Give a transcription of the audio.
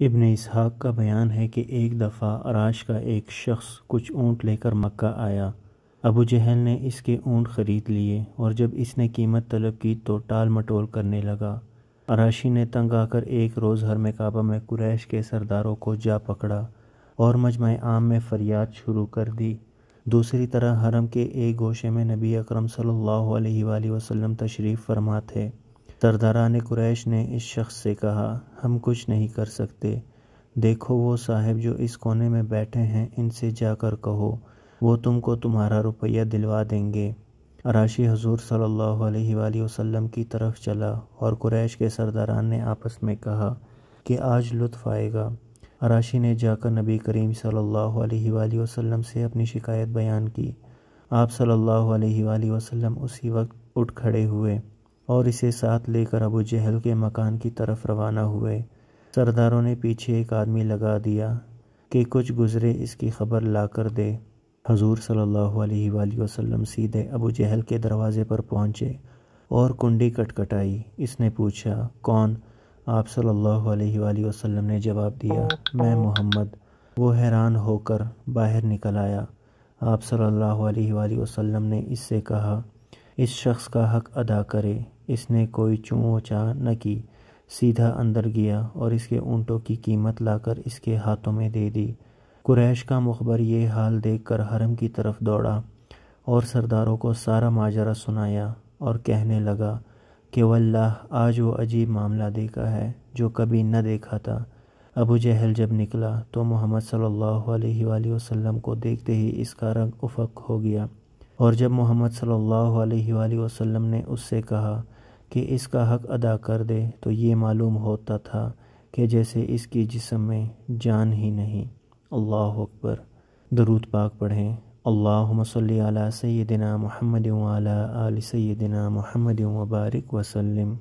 इबन इसहाक का बयान है कि एक दफ़ा अराश का एक शख्स कुछ ऊँट लेकर मक्का आया अबू जहल ने इसके ऊँट ख़रीद लिए और जब इसने कीमत तलब की तो टाल मटोल करने लगा अराशी ने तंग आकर एक रोज़ हर में काबा में कुरैश के सरदारों को जा पकड़ा और मजम आम में फरियाद शुरू कर दी दूसरी तरह हरम के एक गोशे में नबी अकरम सल्लल्लाहु अलैहि वसल्लम तशरीफ़ फरमा थे तरदारान कुरैश ने इस शख्स से कहा हम कुछ नहीं कर सकते देखो वो साहब जो इस कोने में बैठे हैं इनसे जाकर कहो वो तुमको तुम्हारा रुपया दिलवा देंगे अराशी हजूर सल्लल्लाहु अलैहि वसल्लम की तरफ चला और कुरैश के सरदारान ने आपस में कहा कि आज लुत्फ़ आएगा अराशी ने जाकर नबी करीम सल्लल्लाहु अलैहि वसल्लम से अपनी शिकायत बयान की आप सल्लल्लाहु अलैहि वसल्लम उसी वक्त उठ खड़े हुए और इसे साथ लेकर अबू जहल के मकान की तरफ रवाना हुए सरदारों ने पीछे एक आदमी लगा दिया कि कुछ गुज़रे इसकी खबर ला कर दे हजूर सल्लल्लाहु अलैहि वसल्लम सीधे अबू जहल के दरवाज़े पर पहुंचे और कुंडी कटकटाई इसने पूछा कौन आप सल्लल्लाहु अलैहि वसल्लम ने जवाब दिया मैं मोहम्मद वो हैरान होकर बाहर निकल आया आप सल्लल्लाहु अलैहि वसल्लम ने इससे कहा इस शख्स का हक अदा करे इसने कोई चूँ चाह न की सीधा अंदर गया और इसके ऊँटों की कीमत लाकर इसके हाथों में दे दी कुरैश का मुखबर ये हाल देख कर हरम की तरफ दौड़ा और सरदारों को सारा माजरा सुनाया और कहने लगा कि वल्लाह आज वो अजीब मामला देखा है जो कभी न देखा था अबू जहल जब निकला तो मोहम्मद सल्लल्लाहु अलैहि वसल्लम को देखते ही इसका रंग उफक हो गया और जब मोहम्मद सल्लल्लाहु अलैहि वसल्लम ने उससे कहा कि इसका हक अदा कर दे तो ये मालूम होता था कि जैसे इसकी जिसम में जान ही नहीं अल्लाह अकबर दरूद पाक पढ़ें अल्लाह सल्ला सैदिना महमद आल सैदिना महमद वबारक वसलम